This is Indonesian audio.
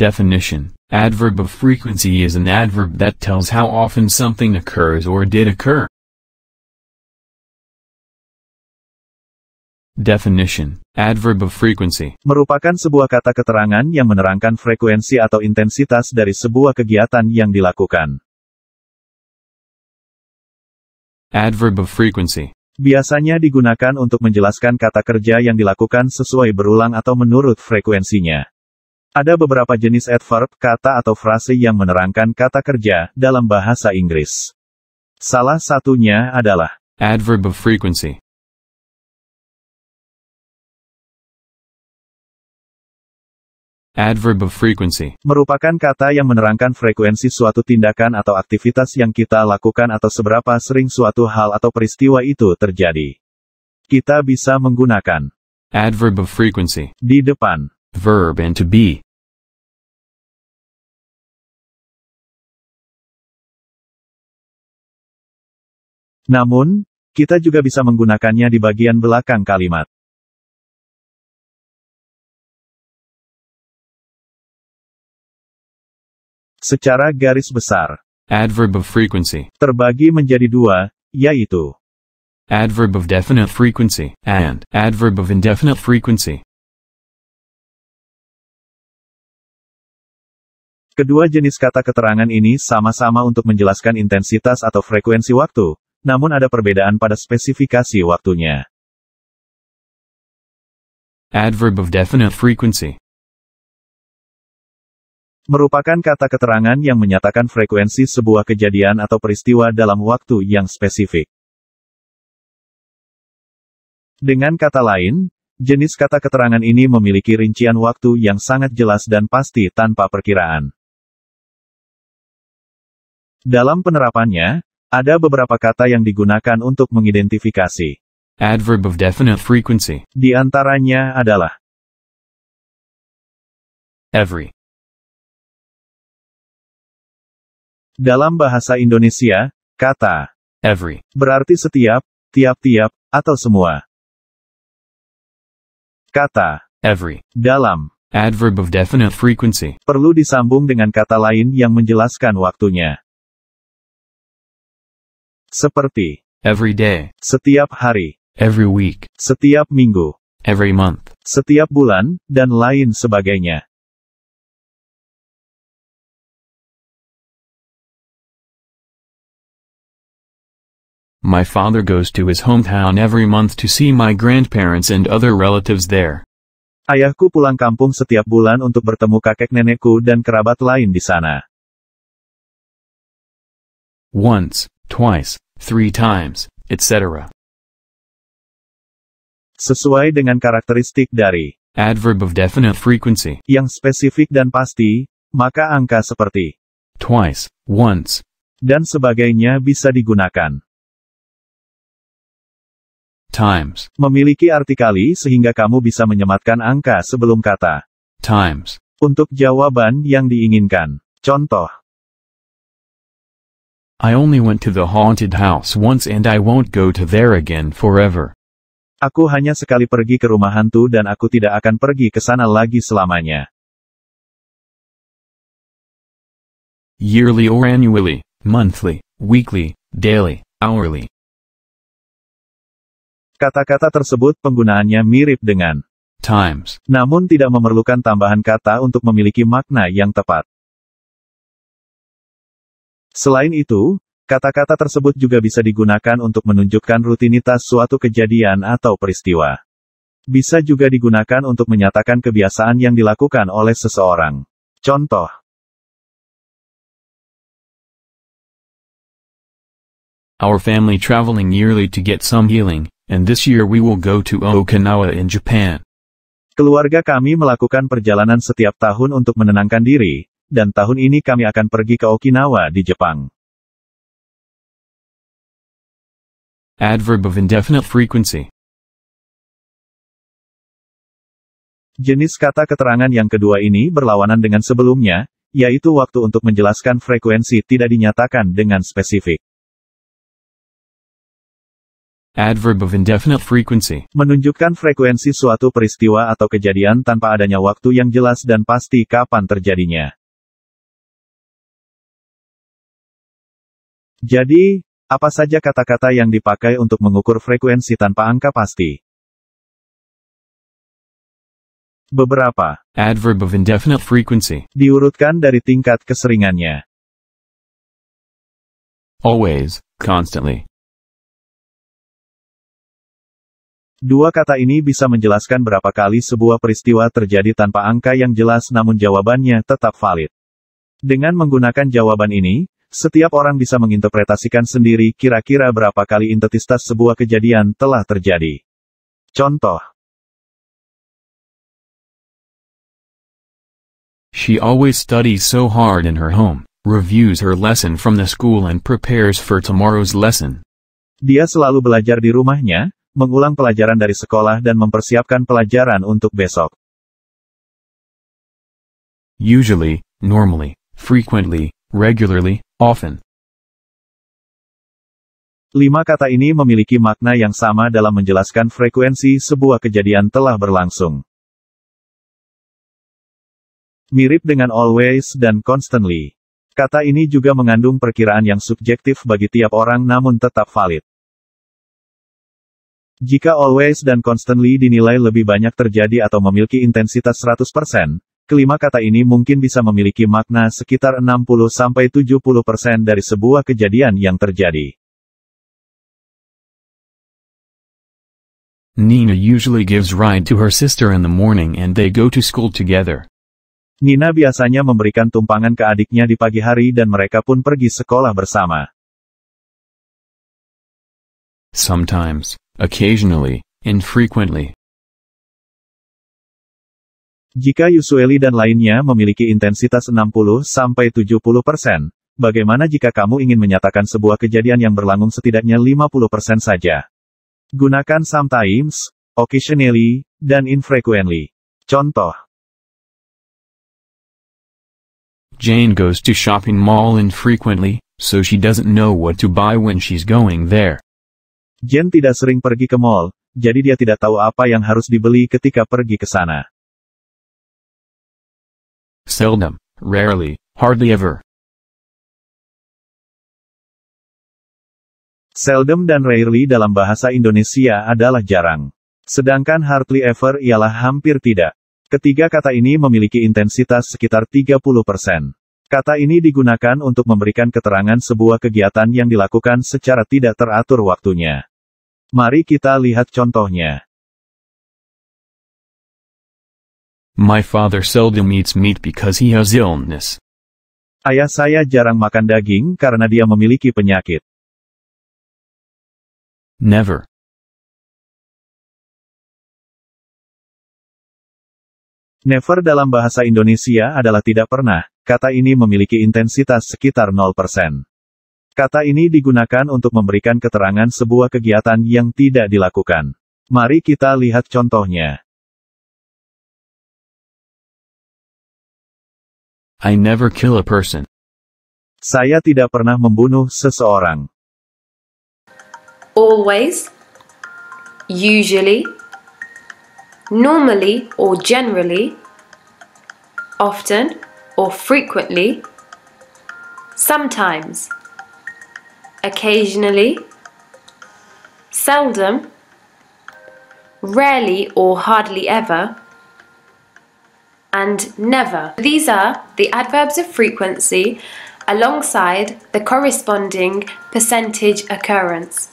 definition, adverb of frequency is an adverb that tells how often something occurs or did occur. Definition, adverb of frequency merupakan sebuah kata keterangan yang menerangkan frekuensi atau intensitas dari sebuah kegiatan yang dilakukan. Adverb of frequency biasanya digunakan untuk menjelaskan kata kerja yang dilakukan sesuai berulang atau menurut frekuensinya. Ada beberapa jenis adverb, kata atau frase yang menerangkan kata kerja dalam bahasa Inggris. Salah satunya adalah adverb of frequency. Adverb of frequency merupakan kata yang menerangkan frekuensi suatu tindakan atau aktivitas yang kita lakukan atau seberapa sering suatu hal atau peristiwa itu terjadi. Kita bisa menggunakan adverb of frequency di depan verb and to be Namun, kita juga bisa menggunakannya di bagian belakang kalimat. Secara garis besar, adverb of frequency terbagi menjadi dua, yaitu adverb of definite frequency and adverb of indefinite frequency. Kedua jenis kata keterangan ini sama-sama untuk menjelaskan intensitas atau frekuensi waktu, namun ada perbedaan pada spesifikasi waktunya. Adverb of definite frequency merupakan kata keterangan yang menyatakan frekuensi sebuah kejadian atau peristiwa dalam waktu yang spesifik. Dengan kata lain, jenis kata keterangan ini memiliki rincian waktu yang sangat jelas dan pasti tanpa perkiraan. Dalam penerapannya, ada beberapa kata yang digunakan untuk mengidentifikasi. Adverb of definite frequency. Di antaranya adalah Every. Dalam bahasa Indonesia, kata every berarti setiap, tiap-tiap, atau semua. Kata every dalam adverb of definite frequency perlu disambung dengan kata lain yang menjelaskan waktunya. Seperti. Every day. Setiap hari. Every week. Setiap minggu. Every month. Setiap bulan, dan lain sebagainya. My father goes to his hometown every month to see my grandparents and other relatives there. Ayahku pulang kampung setiap bulan untuk bertemu kakek nenekku dan kerabat lain di sana. Once, twice, three times, etc. Sesuai dengan karakteristik dari adverb of definite frequency yang spesifik dan pasti, maka angka seperti twice, once, dan sebagainya bisa digunakan. Times memiliki arti kali sehingga kamu bisa menyematkan angka sebelum kata times untuk jawaban yang diinginkan. Contoh I only went to the haunted house once and I won't go to there again forever. Aku hanya sekali pergi ke rumah hantu dan aku tidak akan pergi ke sana lagi selamanya. Yearly or annually, monthly, weekly, daily, hourly. Kata-kata tersebut penggunaannya mirip dengan times, namun tidak memerlukan tambahan kata untuk memiliki makna yang tepat. Selain itu, kata-kata tersebut juga bisa digunakan untuk menunjukkan rutinitas suatu kejadian atau peristiwa. Bisa juga digunakan untuk menyatakan kebiasaan yang dilakukan oleh seseorang. Contoh, Our family traveling yearly to get some healing, and this year we will go to Okinawa in Japan. Keluarga kami melakukan perjalanan setiap tahun untuk menenangkan diri, dan tahun ini kami akan pergi ke Okinawa di Jepang. Adverb of indefinite frequency. Jenis kata keterangan yang kedua ini berlawanan dengan sebelumnya, yaitu waktu untuk menjelaskan frekuensi tidak dinyatakan dengan spesifik. Adverb of indefinite frequency menunjukkan frekuensi suatu peristiwa atau kejadian tanpa adanya waktu yang jelas dan pasti kapan terjadinya. Jadi, apa saja kata-kata yang dipakai untuk mengukur frekuensi tanpa angka pasti? Beberapa adverb of indefinite frequency diurutkan dari tingkat keseringannya. Always, constantly. Dua kata ini bisa menjelaskan berapa kali sebuah peristiwa terjadi tanpa angka yang jelas namun jawabannya tetap valid. Dengan menggunakan jawaban ini, setiap orang bisa menginterpretasikan sendiri kira-kira berapa kali intetistas sebuah kejadian telah terjadi. Contoh. She always studies so hard in her home, reviews her lesson from the school and prepares for tomorrow's lesson. Dia selalu belajar di rumahnya, mengulang pelajaran dari sekolah dan mempersiapkan pelajaran untuk besok. Usually, normally, frequently, regularly, often. Lima kata ini memiliki makna yang sama dalam menjelaskan frekuensi sebuah kejadian telah berlangsung. Mirip dengan always dan constantly. Kata ini juga mengandung perkiraan yang subjektif bagi tiap orang namun tetap valid. Jika always dan constantly dinilai lebih banyak terjadi atau memiliki intensitas 100%, Kelima kata ini mungkin bisa memiliki makna sekitar 60-70% dari sebuah kejadian yang terjadi. Nina usually gives ride to her sister in the morning and they go to school together. Nina biasanya memberikan tumpangan ke adiknya di pagi hari dan mereka pun pergi sekolah bersama. Sometimes, occasionally, infrequently. Jika Yusueli dan lainnya memiliki intensitas 60-70%, persen, bagaimana jika kamu ingin menyatakan sebuah kejadian yang berlangsung setidaknya 50% persen saja? Gunakan sometimes, occasionally, dan infrequently. Contoh. Jane goes to shopping mall infrequently, so she doesn't know what to buy when she's going there. Jane tidak sering pergi ke mall, jadi dia tidak tahu apa yang harus dibeli ketika pergi ke sana. Seldom, rarely, hardly ever. Seldom dan rarely dalam bahasa Indonesia adalah jarang. Sedangkan hardly ever ialah hampir tidak. Ketiga kata ini memiliki intensitas sekitar 30%. Kata ini digunakan untuk memberikan keterangan sebuah kegiatan yang dilakukan secara tidak teratur waktunya. Mari kita lihat contohnya. My father seldom eats meat because he has illness. Ayah saya jarang makan daging karena dia memiliki penyakit. Never. Never dalam bahasa Indonesia adalah tidak pernah. Kata ini memiliki intensitas sekitar 0%. Kata ini digunakan untuk memberikan keterangan sebuah kegiatan yang tidak dilakukan. Mari kita lihat contohnya. I never kill a person. Saya tidak pernah membunuh seseorang. Always, usually, normally or generally, often or frequently, sometimes, occasionally, seldom, rarely or hardly ever, and never. These are the adverbs of frequency alongside the corresponding percentage occurrence.